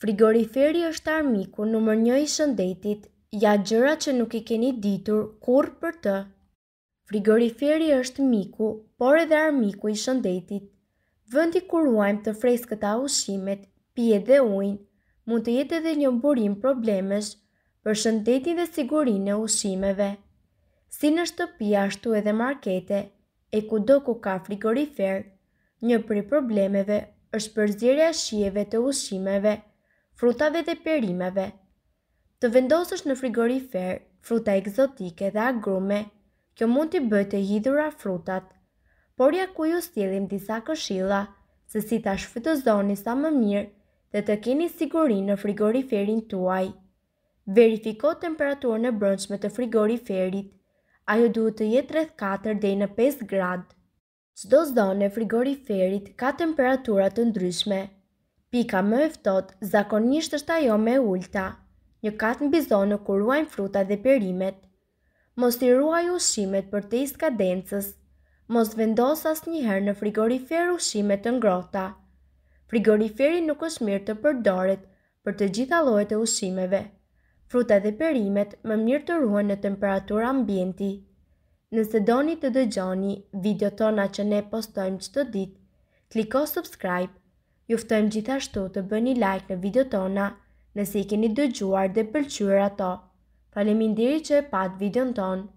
Frigoriferi është armiku nëmër një i shëndetit, ja gjëra që nuk i keni ditur kur për të. Frigoriferi është miku, por edhe armiku i shëndetit. Vëndi kur uajmë të fresë këta ushimet, pje dhe ujnë, mund të jetë edhe një mburim problemesh për shëndetin dhe sigurin e ushimeve. Si në shtëpi ashtu edhe markete, e ku do ku ka frigorifer, një për i problemeve është përzirja shieve të ushimeve, frutave dhe perimeve. Të vendosësh në frigorifer fruta egzotike dhe agrume, kjo mund t'i bëjë të hidhura frutat. Por ja ku ju stjelim disa këshilla se si ta shfrytëzoni sa më mirë dhe të keni siguri në frigoriferin tuaj. Verifiko temperaturën e brëndshme të frigoriferit. Ajo duhet të jetë rreth 4 deri në 5 gradë. Çdo zonë e frigoriferit ka temperatura të ndryshme, Pika më eftot, zakonisht është ajo me ulta. Një katë në bizonë kur ruajnë fruta dhe perimet. Mos të ruaj ushimet për të iska dencës. Mos vendos as njëherë në frigorifer ushimet të ngrota. Frigoriferi nuk është mirë të përdoret për të gjitha lojët e ushimeve. Fruta dhe perimet më mirë të ruhen në temperatur ambienti. Nëse doni të dëgjoni video tona që ne postojmë që të dit, kliko subscribe. Juftojmë gjithashtu të bëni një like në video tona nëse i keni dëgjuar dhe pëlqyer ato. Faleminderit që e pat videon tonë.